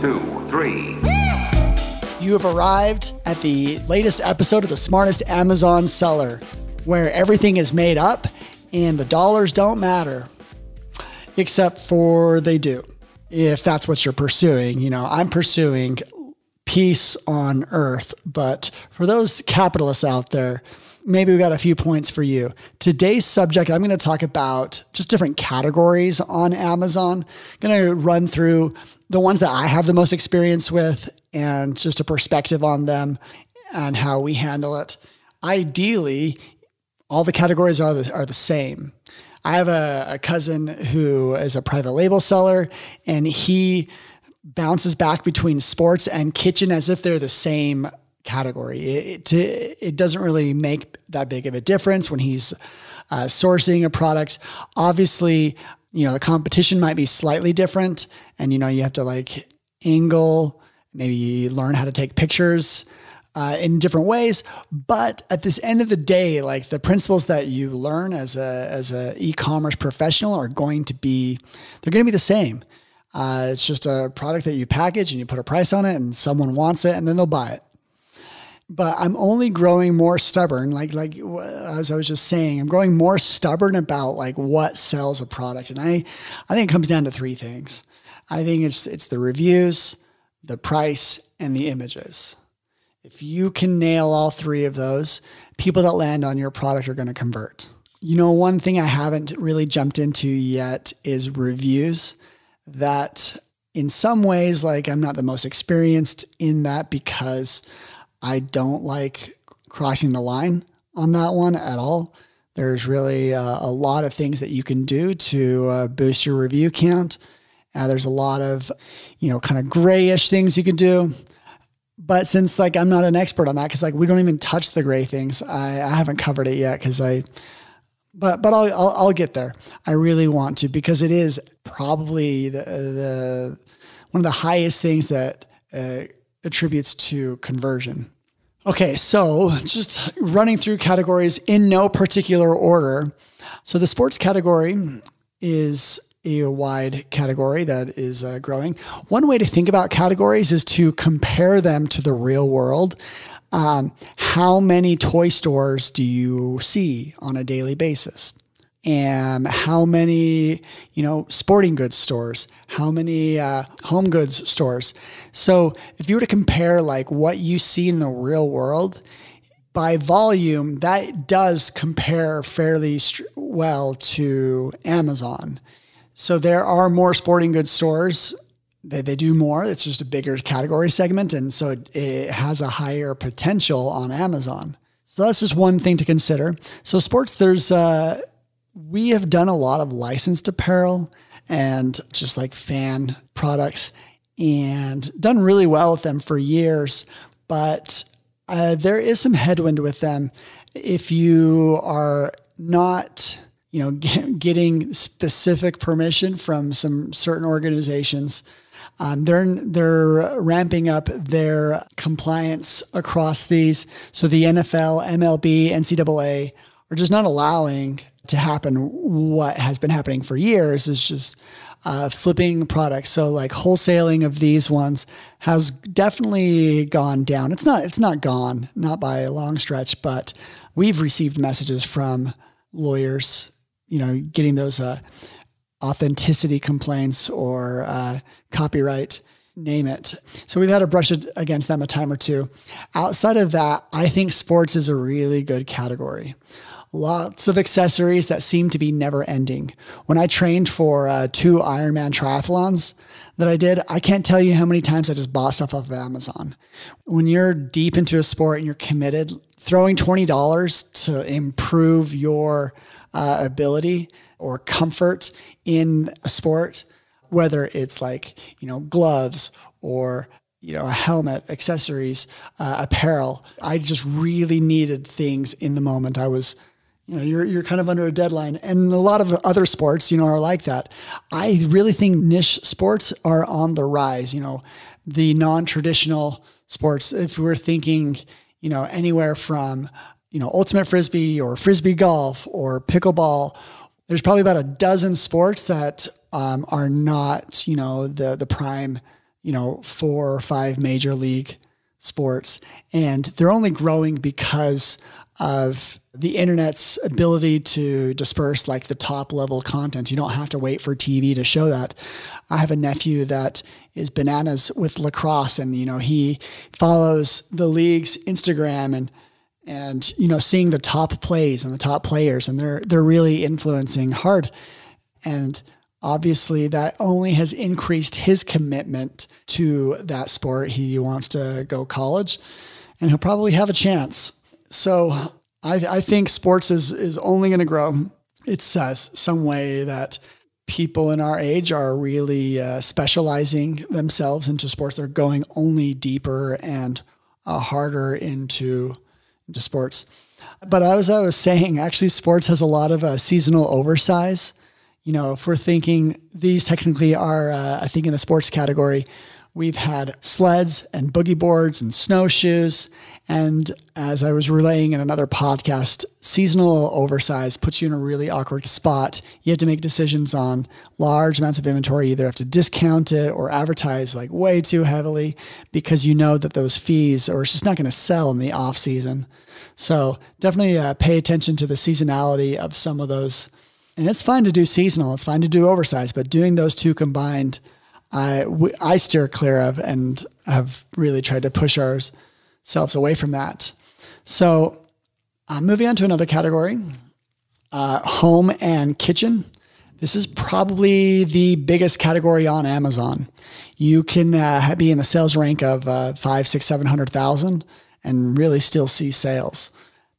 three. You have arrived at the latest episode of the smartest Amazon seller, where everything is made up and the dollars don't matter, except for they do. If that's what you're pursuing, you know, I'm pursuing peace on earth. But for those capitalists out there, maybe we got a few points for you. Today's subject, I'm going to talk about just different categories on Amazon. I'm going to run through the ones that I have the most experience with and just a perspective on them and how we handle it. Ideally, all the categories are the, are the same. I have a, a cousin who is a private label seller and he bounces back between sports and kitchen as if they're the same category. It, it, it, doesn't really make that big of a difference when he's uh, sourcing a product. Obviously, you know, the competition might be slightly different and, you know, you have to like angle, maybe learn how to take pictures. Uh, in different ways. But at this end of the day, like the principles that you learn as a as a e-commerce professional are going to be they're going to be the same. Uh, it's just a product that you package and you put a price on it, and someone wants it, and then they'll buy it but I'm only growing more stubborn. Like like as I was just saying, I'm growing more stubborn about like what sells a product, and I I think it comes down to three things. I think it's it's the reviews, the price, and the images. If you can nail all three of those, people that land on your product are going to convert. You know, one thing I haven't really jumped into yet is reviews. That in some ways, like I'm not the most experienced in that because I don't like crossing the line on that one at all. There's really uh, a lot of things that you can do to uh, boost your review count. Uh, there's a lot of, you know, kind of grayish things you can do. But since like I'm not an expert on that, because like we don't even touch the gray things, I, I haven't covered it yet because I, but but I'll, I'll, I'll get there. I really want to because it is probably the the one of the highest things that uh, attributes to conversion Okay, so just running through categories in no particular order. So the sports category is a wide category that is uh, growing. One way to think about categories is to compare them to the real world. Um, how many toy stores do you see on a daily basis? and how many you know sporting goods stores how many uh, home goods stores so if you were to compare like what you see in the real world by volume that does compare fairly well to amazon so there are more sporting goods stores they, they do more it's just a bigger category segment and so it, it has a higher potential on amazon so that's just one thing to consider so sports there's uh, we have done a lot of licensed apparel and just like fan products and done really well with them for years. But uh, there is some headwind with them if you are not you know get, getting specific permission from some certain organizations um, they're they're ramping up their compliance across these so the NFL MLB NCAA are just not allowing to happen what has been happening for years is just uh, flipping products. So like wholesaling of these ones has definitely gone down. It's not it's not gone, not by a long stretch, but we've received messages from lawyers, you know, getting those uh, authenticity complaints or uh, copyright name it. So we've had to brush it against them a time or two. Outside of that, I think sports is a really good category lots of accessories that seem to be never ending. When I trained for uh, two Ironman triathlons that I did, I can't tell you how many times I just bought stuff off of Amazon. When you're deep into a sport and you're committed, throwing $20 to improve your uh, ability or comfort in a sport, whether it's like, you know, gloves or you know, a helmet, accessories, uh, apparel. I just really needed things in the moment. I was you know, you're, you're kind of under a deadline. And a lot of other sports, you know, are like that. I really think niche sports are on the rise, you know, the non-traditional sports. If we're thinking, you know, anywhere from, you know, ultimate frisbee or frisbee golf or pickleball, there's probably about a dozen sports that um, are not, you know, the, the prime, you know, four or five major league sports. And they're only growing because of the internet's ability to disperse like the top level content. You don't have to wait for TV to show that. I have a nephew that is bananas with lacrosse and you know he follows the league's Instagram and and you know seeing the top plays and the top players and they're they're really influencing hard and obviously that only has increased his commitment to that sport. He wants to go college and he'll probably have a chance so I, I think sports is is only going to grow. It says some way that people in our age are really uh, specializing themselves into sports. They're going only deeper and uh, harder into into sports. But as I was saying, actually, sports has a lot of uh, seasonal oversize. You know, if we're thinking these technically are, uh, I think, in the sports category, We've had sleds and boogie boards and snowshoes. And as I was relaying in another podcast, seasonal oversize puts you in a really awkward spot. You have to make decisions on large amounts of inventory, you either have to discount it or advertise like way too heavily because you know that those fees or it's just not going to sell in the off season. So definitely uh, pay attention to the seasonality of some of those. And it's fine to do seasonal, it's fine to do oversize, but doing those two combined I, we, I steer clear of and have really tried to push ourselves away from that. So, uh, moving on to another category uh, home and kitchen. This is probably the biggest category on Amazon. You can uh, be in the sales rank of uh, five, six, seven hundred thousand, and really still see sales.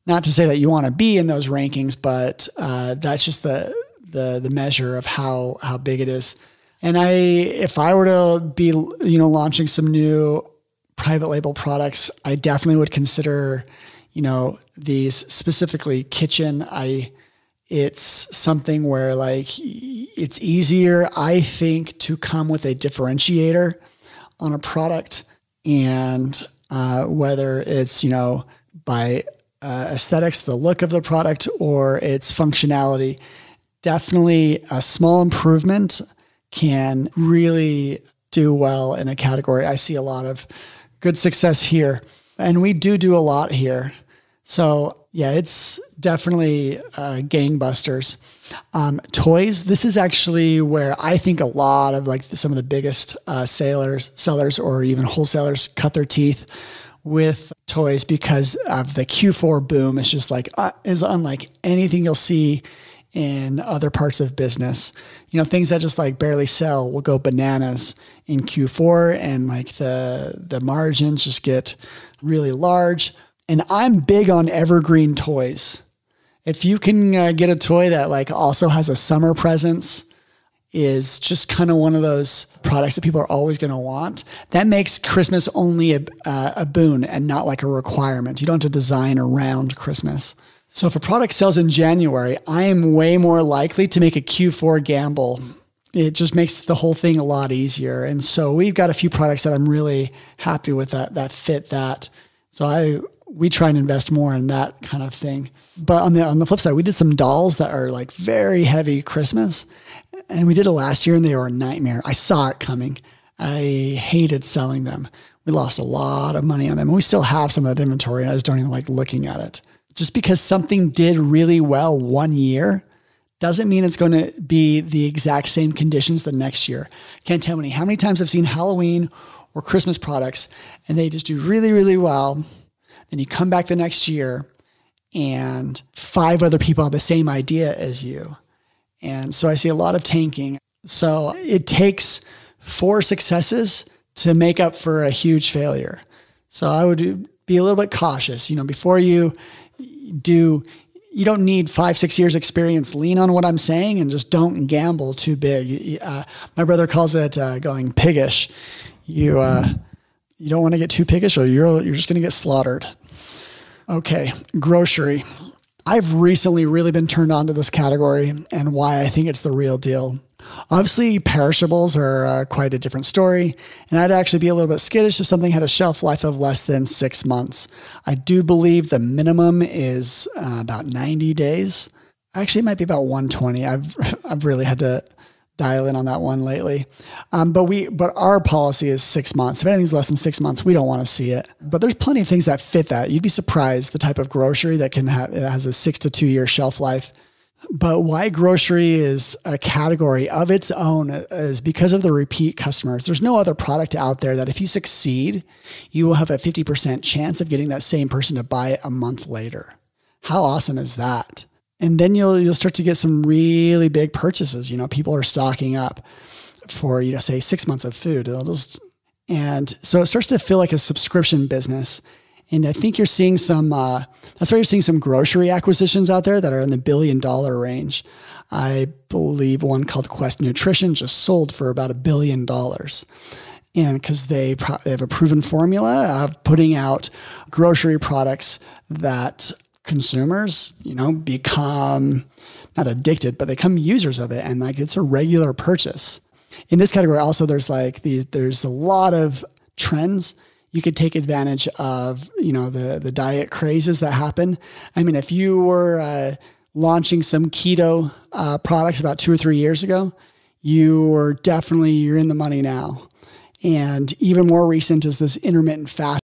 Not to say that you want to be in those rankings, but uh, that's just the, the the measure of how how big it is. And I, if I were to be, you know, launching some new private label products, I definitely would consider, you know, these specifically kitchen. I, it's something where like it's easier, I think, to come with a differentiator on a product and uh, whether it's, you know, by uh, aesthetics, the look of the product, or its functionality. Definitely a small improvement can really do well in a category. I see a lot of good success here, and we do do a lot here. So, yeah, it's definitely uh, gangbusters. Um, toys. This is actually where I think a lot of like some of the biggest uh, sailors, sellers, or even wholesalers cut their teeth with toys because of the Q4 boom. It's just like uh, is unlike anything you'll see in other parts of business. You know, things that just like barely sell will go bananas in Q4 and like the the margins just get really large. And I'm big on evergreen toys. If you can uh, get a toy that like also has a summer presence, is just kind of one of those products that people are always going to want. That makes Christmas only a, uh, a boon and not like a requirement. You don't have to design around Christmas. So if a product sells in January, I am way more likely to make a Q4 gamble. It just makes the whole thing a lot easier. And so we've got a few products that I'm really happy with that that fit that. So I we try and invest more in that kind of thing. But on the on the flip side, we did some dolls that are like very heavy Christmas. And we did it last year and they were a nightmare. I saw it coming. I hated selling them. We lost a lot of money on them. And we still have some of that inventory. I just don't even like looking at it just because something did really well one year doesn't mean it's going to be the exact same conditions the next year. Can't tell many how many times I've seen Halloween or Christmas products and they just do really, really well. Then you come back the next year and five other people have the same idea as you. And so I see a lot of tanking. So it takes four successes to make up for a huge failure. So I would be a little bit cautious. You know, before you do you don't need five six years experience lean on what i'm saying and just don't gamble too big uh, my brother calls it uh, going piggish you uh, you don't want to get too piggish or you're you're just going to get slaughtered okay grocery i've recently really been turned on to this category and why i think it's the real deal Obviously, perishables are uh, quite a different story, and I'd actually be a little bit skittish if something had a shelf life of less than six months. I do believe the minimum is uh, about 90 days. Actually, it might be about 120. I've, I've really had to dial in on that one lately. Um, but we but our policy is six months. If anything's less than six months, we don't want to see it. But there's plenty of things that fit that. You'd be surprised the type of grocery that can have that has a six to two year shelf life. But why grocery is a category of its own is because of the repeat customers. There's no other product out there that if you succeed, you will have a 50% chance of getting that same person to buy it a month later. How awesome is that? And then you'll you'll start to get some really big purchases. You know, people are stocking up for, you know, say six months of food. They'll just and so it starts to feel like a subscription business and I think you're seeing some, uh, that's why you're seeing some grocery acquisitions out there that are in the billion dollar range. I believe one called Quest Nutrition just sold for about a billion dollars. And because they, they have a proven formula of putting out grocery products that consumers, you know, become not addicted, but they become users of it. And like it's a regular purchase. In this category, also, there's like the, there's a lot of trends you could take advantage of you know the the diet crazes that happen. I mean, if you were uh, launching some keto uh, products about two or three years ago, you were definitely you're in the money now. And even more recent is this intermittent fast.